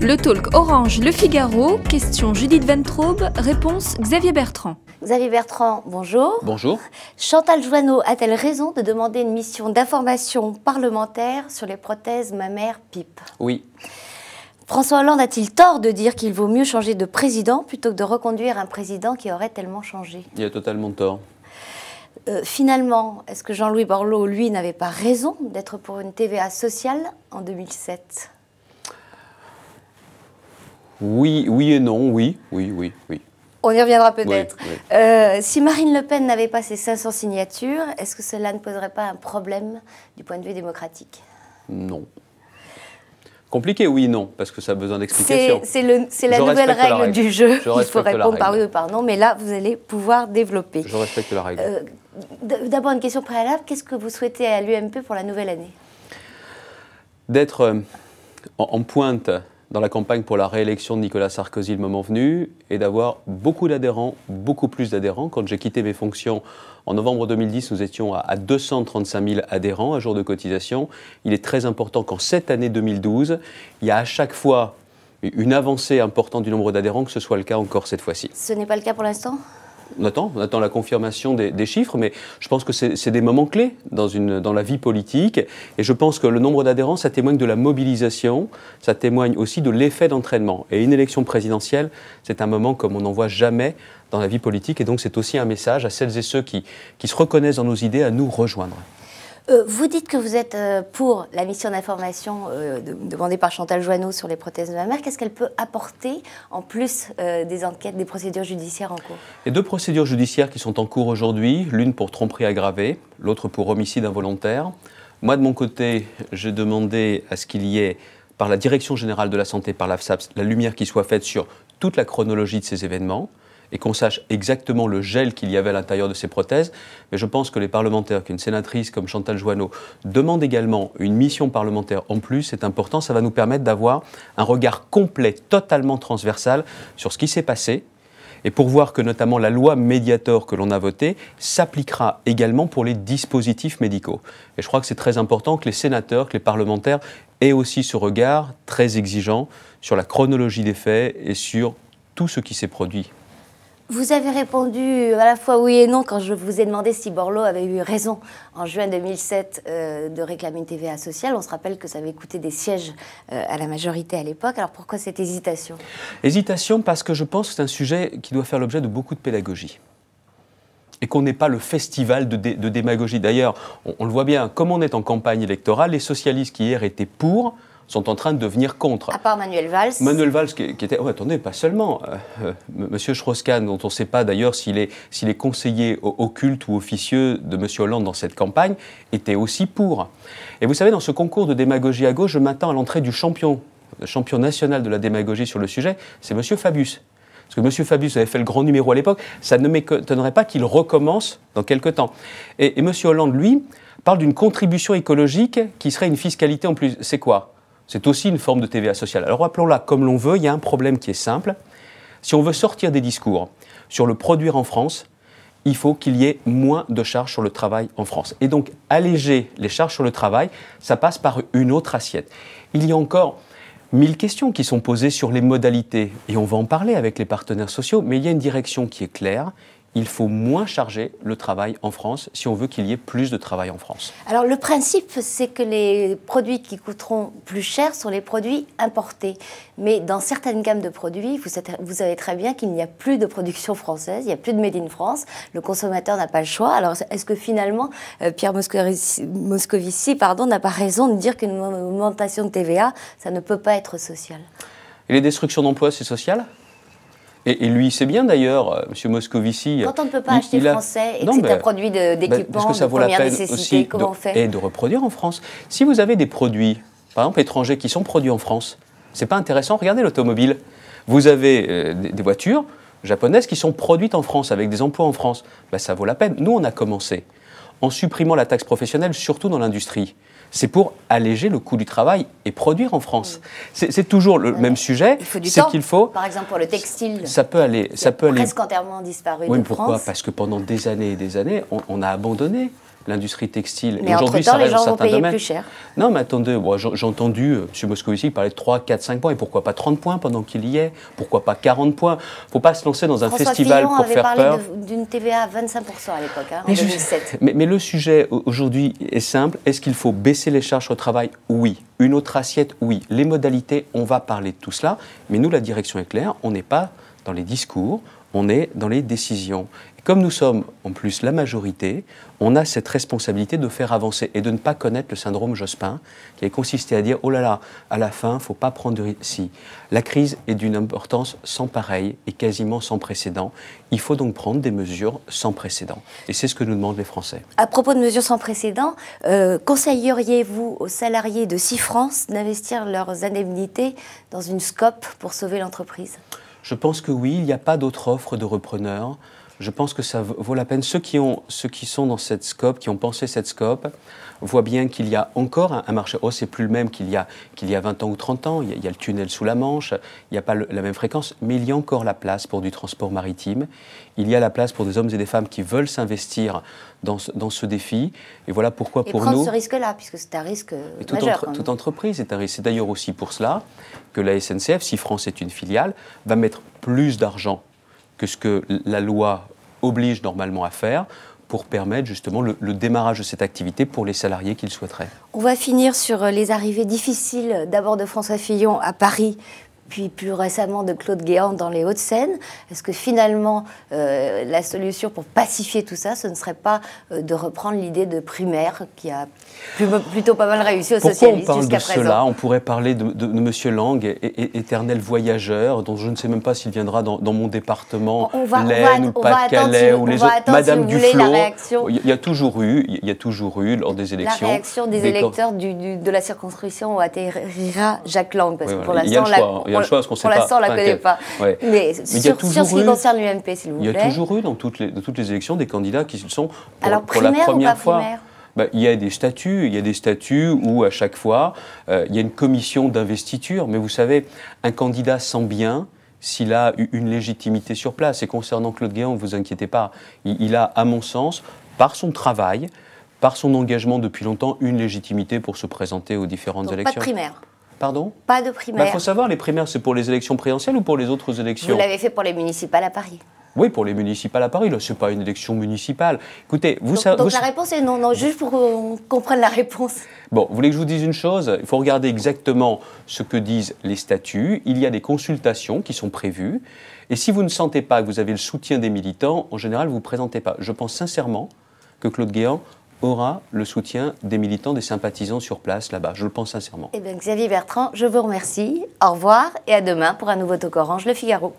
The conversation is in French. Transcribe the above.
Le talk Orange Le Figaro, question Judith Ventraube, réponse Xavier Bertrand. Xavier Bertrand, bonjour. Bonjour. Chantal Joanneau a-t-elle raison de demander une mission d'information parlementaire sur les prothèses mammaires PIP Oui. François Hollande a-t-il tort de dire qu'il vaut mieux changer de président plutôt que de reconduire un président qui aurait tellement changé Il a totalement tort. Euh, finalement, est-ce que Jean-Louis Borloo, lui, n'avait pas raison d'être pour une TVA sociale en 2007 oui, oui et non, oui, oui, oui, oui. On y reviendra peut-être. Euh, si Marine Le Pen n'avait pas ses 500 signatures, est-ce que cela ne poserait pas un problème du point de vue démocratique Non. Compliqué, oui, non, parce que ça a besoin d'explication. C'est la nouvelle règle, du jeu. Je Il faut répondre par oui ou par non, mais là, vous allez pouvoir développer. Je respecte la règle. Euh, d'abord, une question préalable. Qu'est-ce que vous souhaitez à l'UMP pour la nouvelle année D'être euh, en pointe dans la campagne pour la réélection de Nicolas Sarkozy le moment venu et d'avoir beaucoup d'adhérents, beaucoup plus d'adhérents. Quand j'ai quitté mes fonctions en novembre 2010, nous étions à 235 000 adhérents à jour de cotisation. Il est très important qu'en cette année 2012, il y a à chaque fois une avancée importante du nombre d'adhérents, que ce soit le cas encore cette fois-ci. Ce n'est pas le cas pour l'instant on attend, on attend la confirmation des, chiffres, mais je pense que c'est des moments clés dans, la vie politique. Et je pense que le nombre d'adhérents, ça témoigne de la mobilisation, ça témoigne aussi de l'effet d'entraînement. Et une élection présidentielle, c'est un moment comme on n'en voit jamais dans la vie politique. Et donc c'est aussi un message à celles et ceux qui se reconnaissent dans nos idées à nous rejoindre. Euh, vous dites que vous êtes euh, pour la mission d'information euh, demandée par Chantal Joanneau sur les prothèses de mère. Qu'est-ce qu'elle peut apporter en plus des enquêtes, des procédures judiciaires en cours Il deux procédures judiciaires qui sont en cours aujourd'hui, l'une pour tromperie aggravée, l'autre pour homicide involontaire. Moi, de mon côté, j'ai demandé à ce qu'il y ait, par la Direction générale de la santé, par l'AFSAPS, la lumière qui soit faite sur toute la chronologie de ces événements et qu'on sache exactement le gel qu'il y avait à l'intérieur de ces prothèses. Mais je pense que les parlementaires, qu'une sénatrice comme Chantal Joanneau demande également une mission parlementaire en plus, c'est important, ça va nous permettre d'avoir un regard complet, totalement transversal sur ce qui s'est passé, et pour voir que notamment la loi Mediator que l'on a votée s'appliquera également pour les dispositifs médicaux. Et je crois que c'est très important que les sénateurs, que les parlementaires aient aussi ce regard très exigeant sur la chronologie des faits et sur tout ce qui s'est produit. Vous avez répondu à la fois oui et non quand je vous ai demandé si Borloo avait eu raison en juin 2007 euh, de réclamer une TVA sociale. On se rappelle que ça avait coûté des sièges euh, à la majorité à l'époque. Alors pourquoi cette hésitation Hésitation parce que je pense que c'est un sujet qui doit faire l'objet de beaucoup de pédagogie et qu'on n'est pas le festival de, démagogie. D'ailleurs, on, le voit bien, comme on est en campagne électorale, les socialistes qui hier étaient pour sont en train de devenir contre. À part Manuel Valls. Manuel Valls qui, était... Oh, attendez, pas seulement. Euh, euh, Monsieur Schroskan, dont on ne sait pas d'ailleurs s'il est, s'il est conseiller occulte ou officieux de Monsieur Hollande dans cette campagne, était aussi pour. Et vous savez, dans ce concours de démagogie à gauche, je m'attends à l'entrée du champion, le champion national de la démagogie sur le sujet, c'est Monsieur Fabius. Parce que Monsieur Fabius avait fait le grand numéro à l'époque, ça ne m'étonnerait pas qu'il recommence dans quelques temps. Et, et Monsieur Hollande, lui, parle d'une contribution écologique qui serait une fiscalité en plus. C'est quoi c'est aussi une forme de TVA sociale. Alors rappelons-la comme l'on veut, il y a un problème qui est simple. Si on veut sortir des discours sur le produire en France, il faut qu'il y ait moins de charges sur le travail en France. Et donc alléger les charges sur le travail, ça passe par une autre assiette. Il y a encore mille questions qui sont posées sur les modalités, et on va en parler avec les partenaires sociaux, mais il y a une direction qui est claire, il faut moins charger le travail en France si on veut qu'il y ait plus de travail en France. Alors le principe, c'est que les produits qui coûteront plus cher sont les produits importés. Mais dans certaines gammes de produits, vous, savez très bien qu'il n'y a plus de production française, il n'y a plus de Made in France, le consommateur n'a pas le choix. Alors est-ce que finalement, euh, Pierre Moscovici n'a pas raison de dire qu'une augmentation de TVA, ça ne peut pas être social Et les destructions d'emplois, c'est social et, lui, c'est bien d'ailleurs, euh, M. Moscovici. Quand on ne peut pas acheter français et que c'est un produit d'équipement de, comment on fait Et de reproduire en France. Si vous avez des produits, par exemple étrangers, qui sont produits en France, ce n'est pas intéressant. Regardez l'automobile. Vous avez euh, des, voitures japonaises qui sont produites en France, avec des emplois en France. Ben, ça vaut la peine. Nous, on a commencé en supprimant la taxe professionnelle, surtout dans l'industrie c'est pour alléger le coût du travail et produire en France. Mm. C'est toujours le même sujet. Il faut du temps. qu'il faut. Par exemple, pour le textile. Ça peut aller. Ça peut aller. Presque entièrement disparu. Oui, mais pourquoi Parce que pendant des années et des années, on, a abandonné l'industrie textile. Mais aujourd'hui, ça reste les gens vont plus cher. Non, mais attendez, j'ai entendu euh, M. Moscovici parler de 3, 4, 5 points. Et pourquoi pas 30 points pendant qu'il y est Pourquoi pas 40 points Il ne faut pas se lancer dans un François festival Fillon pour avait faire parlé peur. d'une TVA à 25% à l'époque, hein, en mais mais, le sujet aujourd'hui est simple. Est-ce qu'il faut baisser les charges au travail Oui. Une autre assiette Oui. Les modalités, on va parler de tout cela. Mais nous, la direction est claire, on n'est pas dans les discours, on est dans les décisions. Comme nous sommes en plus la majorité, on a cette responsabilité de faire avancer et de ne pas connaître le syndrome Jospin, qui a consisté à dire oh là là, à la fin, il ne faut pas prendre de La crise est d'une importance sans pareille et quasiment sans précédent. Il faut donc prendre des mesures sans précédent. Et c'est ce que nous demandent les Français. À propos de mesures sans précédent, euh, conseilleriez-vous aux salariés de France d'investir leurs indemnités dans une scope pour sauver l'entreprise Je pense que oui, il n'y a pas d'autre offre de repreneurs je pense que ça vaut la peine. Ceux qui, ont, ceux qui sont dans cette scope, qui ont pensé cette scope, voient bien qu'il y a encore un, marché. Oh, c'est plus le même qu'il y, qu'il y, a 20 ans ou 30 ans. Il y a, le tunnel sous la Manche, il n'y a pas la même fréquence, mais il y a encore la place pour du transport maritime. Il y a la place pour des hommes et des femmes qui veulent s'investir dans ce, défi. Et voilà pourquoi et pour prendre ce risque-là, puisque c'est un risque. Euh, toute, toute entreprise est un risque. C'est d'ailleurs aussi pour cela que la SNCF, si France est une filiale, va mettre plus d'argent que ce que la loi oblige normalement à faire pour permettre justement le, démarrage de cette activité pour les salariés qu'ils souhaiteraient. On va finir sur euh, les arrivées difficiles d'abord de François Fillon à Paris, puis plus récemment de Claude Guéant dans les Hauts-de-Seine. Est-ce que finalement, euh, la solution pour pacifier tout ça, ce ne serait pas euh, de reprendre l'idée de primaire qui a plutôt pas mal réussi aux Pourquoi socialistes jusqu'à présent cela On pourrait parler de, M. Monsieur Lang, éternel voyageur, dont je ne sais même pas s'il viendra dans, mon département, l'Aisne ou Pas-de-Calais ou les autres. Madame si il y a toujours eu, il y a toujours eu lors des élections. La réaction des, électeurs du, de la circonscription où atterrira Jacques Lang, parce que pour l'instant, pour l'instant, on ne la connaît pas. Mais, sur, ce qui concerne l'UMP, s'il vous plaît. Il y a toujours eu dans toutes les, toutes les élections des candidats qui se sont pour, pour la première ou pas fois. Bah, il y a des statuts, il y a des statuts où à chaque fois, euh, il y a une commission d'investiture. Mais vous savez, un candidat sent bien, s'il a eu une légitimité sur place, et concernant Claude Guéant, ne vous inquiétez pas, il, a, à mon sens, par son travail, par son engagement depuis longtemps, une légitimité pour se présenter aux différentes élections. Pas de primaire Pardon Pas de primaire. Il bah, faut savoir, les primaires, c'est pour les élections présidentielles ou pour les autres élections Vous l'avez fait pour les municipales à Paris oui, pour les municipales à Paris, là, c'est pas une élection municipale. Écoutez, vous savez. Donc, la réponse est non, non, juste pour qu'on comprenne la réponse. Bon, vous voulez que je vous dise une chose Il faut regarder exactement ce que disent les statuts. Il y a des consultations qui sont prévues. Et si vous ne sentez pas que vous avez le soutien des militants, en général, vous ne vous présentez pas. Je pense sincèrement que Claude Guéant aura le soutien des militants, des sympathisants sur place là-bas. Je le pense sincèrement. Eh bien, Xavier Bertrand, je vous remercie. Au revoir et à demain pour un nouveau Toc Orange Le Figaro.